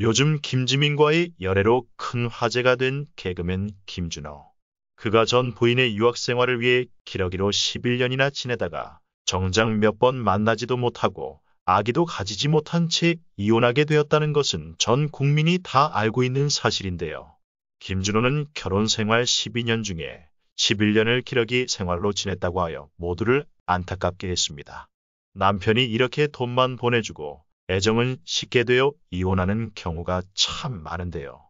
요즘 김지민과의 열애로 큰 화제가 된 개그맨 김준호. 그가 전 부인의 유학생활을 위해 기러기로 11년이나 지내다가 정작 몇 번 만나지도 못하고 아기도 가지지 못한 채 이혼하게 되었다는 것은 전 국민이 다 알고 있는 사실인데요. 김준호는 결혼 생활 12년 중에 11년을 기러기 생활로 지냈다고 하여 모두를 안타깝게 했습니다. 남편이 이렇게 돈만 보내주고 애정을 쉽게 되어 이혼하는 경우가 참 많은데요.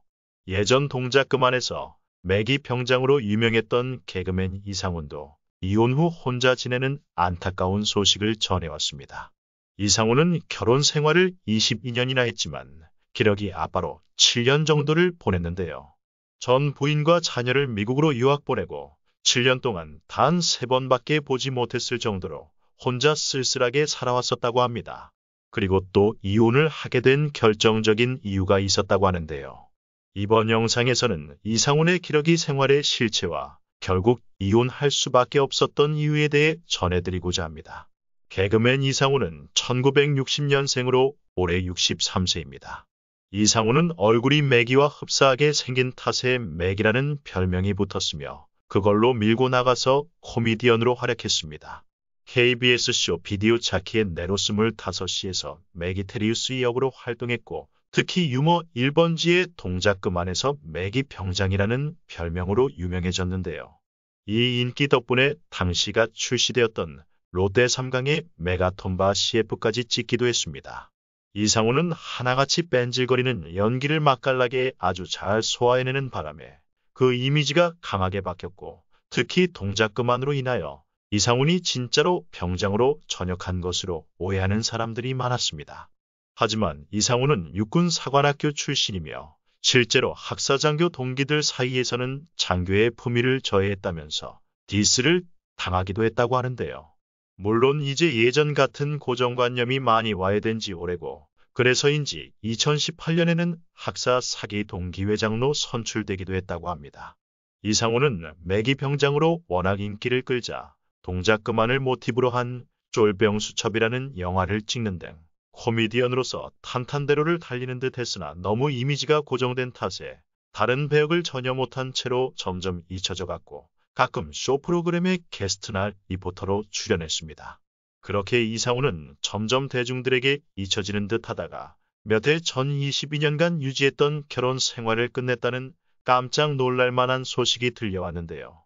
예전 동작 그만에서 매기 병장으로 유명했던 개그맨 이상훈도 이혼 후 혼자 지내는 안타까운 소식을 전해왔습니다. 이상훈은 결혼 생활을 22년이나 했지만 기러기 아빠로 7년 정도를 보냈는데요. 전 부인과 자녀를 미국으로 유학 보내고 7년 동안 단 3번밖에 보지 못했을 정도로 혼자 쓸쓸하게 살아왔었다고 합니다. 그리고 또 이혼을 하게 된 결정적인 이유가 있었다고 하는데요. 이번 영상에서는 이상훈의 기러기 생활의 실체와 결국 이혼할 수밖에 없었던 이유에 대해 전해드리고자 합니다. 개그맨 이상훈은 1960년생으로 올해 63세입니다. 이상훈은 얼굴이 맥이와 흡사하게 생긴 탓에 맥이라는 별명이 붙었으며 그걸로 밀고 나가서 코미디언으로 활약했습니다. KBS 쇼 비디오 차키의 네로 스 25시에서 매기테리우스 역으로 활동했고 특히 유머 1번지의 동작 그만에서 매기 병장이라는 별명으로 유명해졌는데요. 이 인기 덕분에 당시가 출시되었던 롯데 3강의 메가톤바 CF까지 찍기도 했습니다. 이상호는 하나같이 뺀질거리는 연기를 맛깔나게 아주 잘 소화해내는 바람에 그 이미지가 강하게 바뀌었고 특히 동작 그만으로 인하여 이상훈이 진짜로 병장으로 전역한 것으로 오해하는 사람들이 많았습니다. 하지만 이상훈은 육군 사관학교 출신이며 실제로 학사장교 동기들 사이에서는 장교의 품위를 저해했다면서 디스를 당하기도 했다고 하는데요. 물론 이제 예전 같은 고정관념이 많이 와해된 지 오래고 그래서인지 2018년에는 학사 사기 동기회장로 선출되기도 했다고 합니다. 이상호는 매기 병장으로 워낙 인기를 끌자 동작 그만을 모티브로 한 쫄병수첩이라는 영화를 찍는 등 코미디언으로서 탄탄대로를 달리는 듯 했으나 너무 이미지가 고정된 탓에 다른 배역을 전혀 못한 채로 점점 잊혀져 갔고 가끔 쇼 프로그램의 게스트나 리포터로 출연했습니다. 그렇게 이상우는 점점 대중들에게 잊혀지는 듯 하다가 몇 해 전 22년간 유지했던 결혼 생활을 끝냈다는 깜짝 놀랄만한 소식이 들려왔는데요.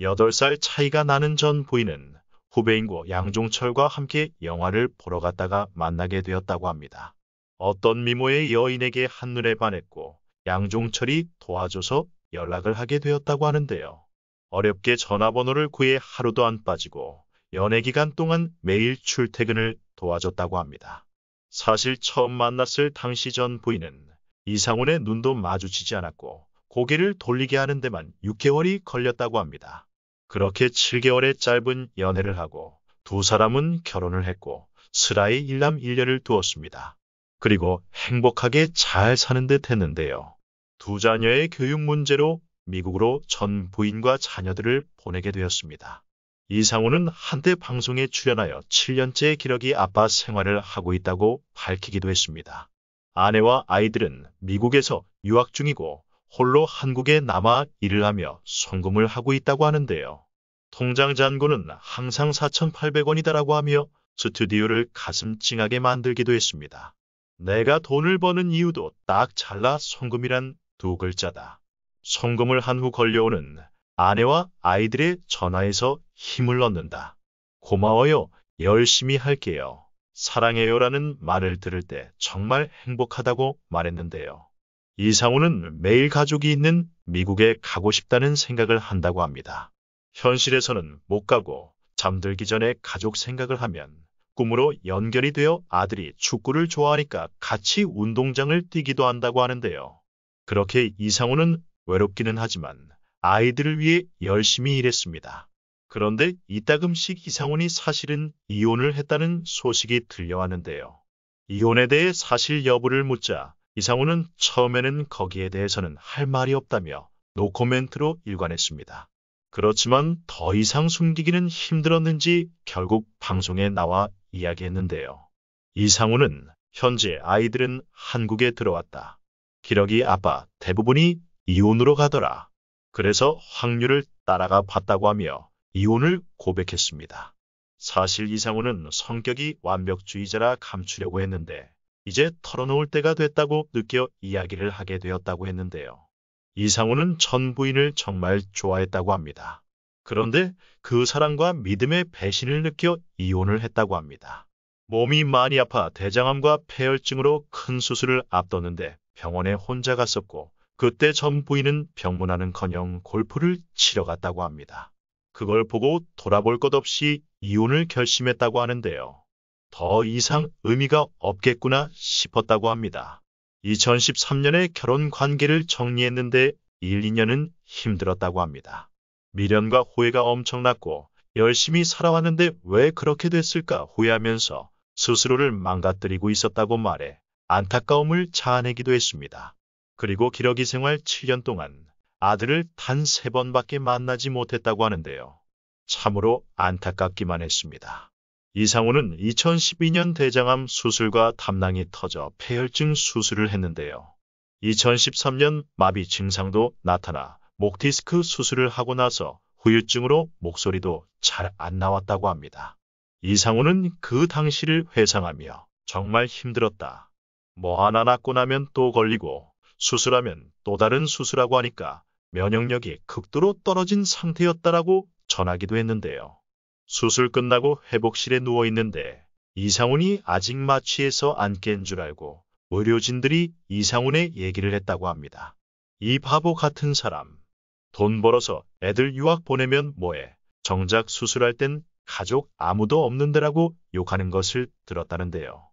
8살 차이가 나는 전 부인은 후배인고 양종철과 함께 영화를 보러 갔다가 만나게 되었다고 합니다. 어떤 미모의 여인에게 한눈에 반했고 양종철이 도와줘서 연락을 하게 되었다고 하는데요. 어렵게 전화번호를 구해 하루도 안 빠지고 연애 기간 동안 매일 출퇴근을 도와줬다고 합니다. 사실 처음 만났을 당시 전 부인은 이상훈의 눈도 마주치지 않았고 고개를 돌리게 하는데만 6개월이 걸렸다고 합니다. 그렇게 7개월의 짧은 연애를 하고 두 사람은 결혼을 했고 슬라의 일남 일녀를 두었습니다. 그리고 행복하게 잘 사는 듯 했는데요. 두 자녀의 교육 문제로 미국으로 전 부인과 자녀들을 보내게 되었습니다. 이상우는 한때 방송에 출연하여 7년째 기러기 아빠 생활을 하고 있다고 밝히기도 했습니다. 아내와 아이들은 미국에서 유학 중이고 홀로 한국에 남아 일을 하며 송금을 하고 있다고 하는데요. 통장 잔고는 항상 4,800원이다라고 하며 스튜디오를 가슴 찡하게 만들기도 했습니다. 내가 돈을 버는 이유도 딱 잘라 송금이란 두 글자다. 송금을 한 후 걸려오는 아내와 아이들의 전화에서 힘을 얻는다. 고마워요. 열심히 할게요. 사랑해요라는 말을 들을 때 정말 행복하다고 말했는데요. 이상우는 매일 가족이 있는 미국에 가고 싶다는 생각을 한다고 합니다. 현실에서는 못 가고 잠들기 전에 가족 생각을 하면 꿈으로 연결이 되어 아들이 축구를 좋아하니까 같이 운동장을 뛰기도 한다고 하는데요. 그렇게 이상우는 외롭기는 하지만 아이들을 위해 열심히 일했습니다. 그런데 이따금씩 이상훈이 사실은 이혼을 했다는 소식이 들려왔는데요. 이혼에 대해 사실 여부를 묻자 이상우는 처음에는 거기에 대해서는 할 말이 없다며 노코멘트로 일관했습니다. 그렇지만 더 이상 숨기기는 힘들었는지 결국 방송에 나와 이야기했는데요. 이상우는 현재 아이들은 한국에 들어왔다. 기러기 아빠 대부분이 이혼으로 가더라. 그래서 확률을 따라가 봤다고 하며 이혼을 고백했습니다. 사실 이상우는 성격이 완벽주의자라 감추려고 했는데 이제 털어놓을 때가 됐다고 느껴 이야기를 하게 되었다고 했는데요. 이상우는 전 부인을 정말 좋아했다고 합니다. 그런데 그 사랑과 믿음의 배신을 느껴 이혼을 했다고 합니다. 몸이 많이 아파 대장암과 폐혈증으로 큰 수술을 앞뒀는데 병원에 혼자 갔었고 그때 전 부인은 병문하는커녕 골프를 치러 갔다고 합니다. 그걸 보고 돌아볼 것 없이 이혼을 결심했다고 하는데요. 더 이상 의미가 없겠구나 싶었다고 합니다. 2013년에 결혼 관계를 정리했는데 1, 2년은 힘들었다고 합니다. 미련과 후회가 엄청났고 열심히 살아왔는데 왜 그렇게 됐을까 후회하면서 스스로를 망가뜨리고 있었다고 말해 안타까움을 자아내기도 했습니다. 그리고 기러기 생활 7년 동안 아들을 단 3번밖에 만나지 못했다고 하는데요. 참으로 안타깝기만 했습니다. 이상우는 2012년 대장암 수술과 담낭이 터져 폐혈증 수술을 했는데요. 2013년 마비 증상도 나타나 목디스크 수술을 하고 나서 후유증으로 목소리도 잘 안 나왔다고 합니다. 이상우는그 당시를 회상하며 정말 힘들었다. 뭐 하나 낳고 나면 또 걸리고 수술하면 또 다른 수술하고 하니까 면역력이 극도로 떨어진 상태였다라고 전하기도 했는데요. 수술 끝나고 회복실에 누워있는데 이상훈이 아직 마취해서 안 깬 줄 알고 의료진들이 이상훈의 얘기를 했다고 합니다. 이 바보 같은 사람. 돈 벌어서 애들 유학 보내면 뭐해. 정작 수술할 땐 가족 아무도 없는데라고 욕하는 것을 들었다는데요.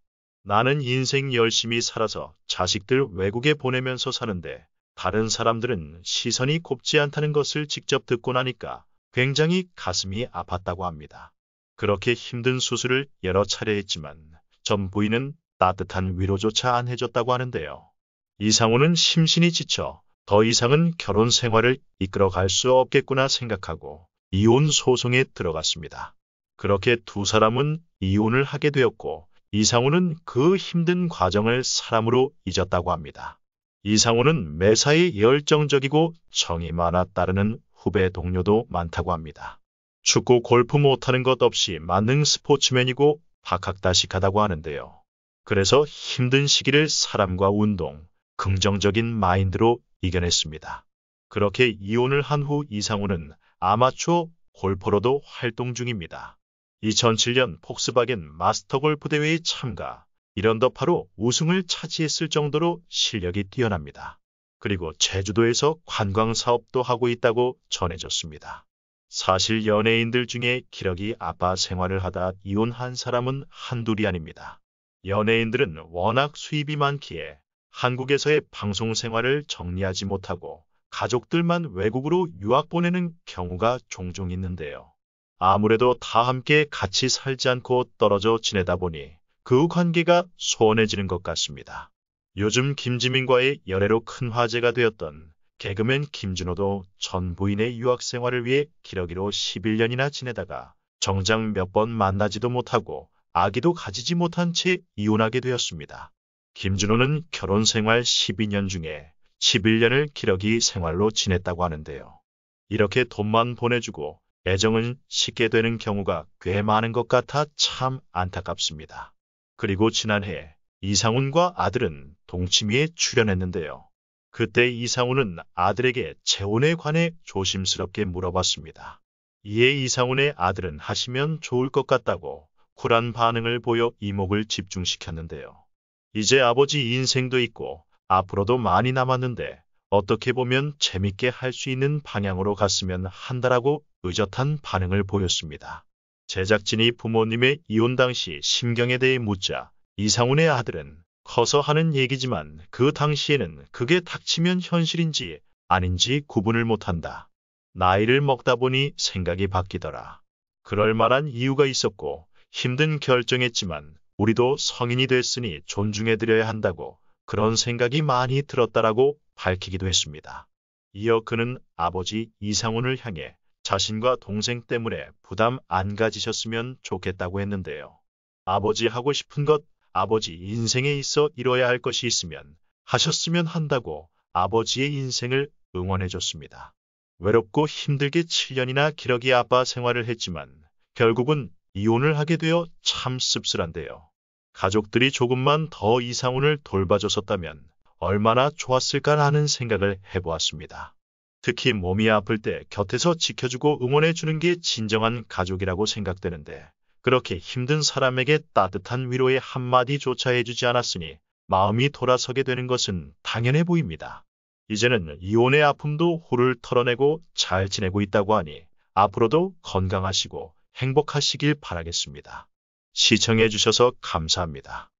나는 인생 열심히 살아서 자식들 외국에 보내면서 사는데 다른 사람들은 시선이 곱지 않다는 것을 직접 듣고 나니까 굉장히 가슴이 아팠다고 합니다. 그렇게 힘든 수술을 여러 차례 했지만 전부인은 따뜻한 위로조차 안 해줬다고 하는데요. 이상우는 심신이 지쳐 더 이상은 결혼 생활을 이끌어갈 수 없겠구나 생각하고 이혼 소송에 들어갔습니다. 그렇게 두 사람은 이혼을 하게 되었고 이상우는그 힘든 과정을 사람으로 잊었다고 합니다. 이상우는 매사에 열정적이고 정이 많아 따르는 후배 동료도 많다고 합니다. 축구 골프 못하는 것 없이 만능 스포츠맨이고 박학다식하다고 하는데요. 그래서 힘든 시기를 사람과 운동, 긍정적인 마인드로 이겨냈습니다. 그렇게 이혼을 한 후 이상우는 아마추어 골퍼로도 활동 중입니다. 2007년 폭스바겐 마스터 골프 대회에 참가, 이런 더파로 우승을 차지했을 정도로 실력이 뛰어납니다. 그리고 제주도에서 관광 사업도 하고 있다고 전해졌습니다. 사실 연예인들 중에 기러기 아빠 생활을 하다 이혼한 사람은 한둘이 아닙니다. 연예인들은 워낙 수입이 많기에 한국에서의 방송 생활을 정리하지 못하고 가족들만 외국으로 유학 보내는 경우가 종종 있는데요. 아무래도 다 함께 같이 살지 않고 떨어져 지내다 보니 그 관계가 소원해지는 것 같습니다. 요즘 김지민과의 연애로 큰 화제가 되었던 개그맨 김준호도 전 부인의 유학 생활을 위해 기러기로 11년이나 지내다가 정작 몇 번 만나지도 못하고 아기도 가지지 못한 채 이혼하게 되었습니다. 김준호는 결혼 생활 12년 중에 11년을 기러기 생활로 지냈다고 하는데요. 이렇게 돈만 보내주고 애정은 식게 되는 경우가 꽤 많은 것 같아 참 안타깝습니다. 그리고 지난해 이상훈과 아들은 동치미에 출연했는데요. 그때 이상훈은 아들에게 재혼에 관해 조심스럽게 물어봤습니다. 이에 이상훈의 아들은 하시면 좋을 것 같다고 쿨한 반응을 보여 이목을 집중시켰는데요. 이제 아버지 인생도 있고 앞으로도 많이 남았는데 어떻게 보면 재밌게 할 수 있는 방향으로 갔으면 한다라고 의젓한 반응을 보였습니다. 제작진이 부모님의 이혼 당시 심경에 대해 묻자 이상훈의 아들은 커서 하는 얘기지만 그 당시에는 그게 닥치면 현실인지 아닌지 구분을 못한다. 나이를 먹다 보니 생각이 바뀌더라. 그럴 만한 이유가 있었고 힘든 결정했지만 우리도 성인이 됐으니 존중해드려야 한다고 그런 생각이 많이 들었다라고 밝히기도 했습니다. 이어 그는 아버지 이상훈을 향해 자신과 동생 때문에 부담 안 가지셨으면 좋겠다고 했는데요. 아버지 하고 싶은 것 아버지 인생에 있어 이뤄야 할 것이 있으면 하셨으면 한다고 아버지의 인생을 응원해줬습니다. 외롭고 힘들게 7년이나 기러기 아빠 생활을 했지만 결국은 이혼을 하게 되어 참 씁쓸한데요. 가족들이 조금만 더 이상훈을 돌봐줬었다면 얼마나 좋았을까라는 생각을 해보았습니다. 특히 몸이 아플 때 곁에서 지켜주고 응원해주는 게 진정한 가족이라고 생각되는데 그렇게 힘든 사람에게 따뜻한 위로의 한마디조차 해주지 않았으니 마음이 돌아서게 되는 것은 당연해 보입니다. 이제는 이혼의 아픔도 호를 털어내고 잘 지내고 있다고 하니 앞으로도 건강하시고 행복하시길 바라겠습니다. 시청해주셔서 감사합니다.